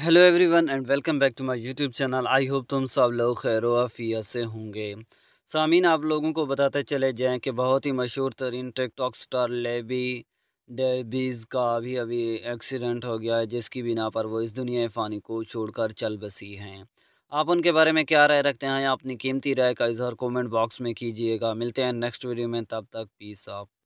hello everyone and welcome back to my YouTube channel I hope तुम सब लोग खैर वफ़िया से होंगे सामीन आप लोगों को बताते चले जाएं कि बहुत ही मशहूर तरीन टिकटॉक स्टार लेबी डेबीज़ का अभी अभी एक्सीडेंट हो गया है जिसकी बिना पर वो इस दुनिया फ़ानी को छोड़कर चल बसी हैं आप उनके बारे में क्या राय रखते हैं अपनी कीमती राय का इजहार कॉमेंट बॉक्स में कीजिएगा मिलते हैं नेक्स्ट वीडियो में तब तक पीस आप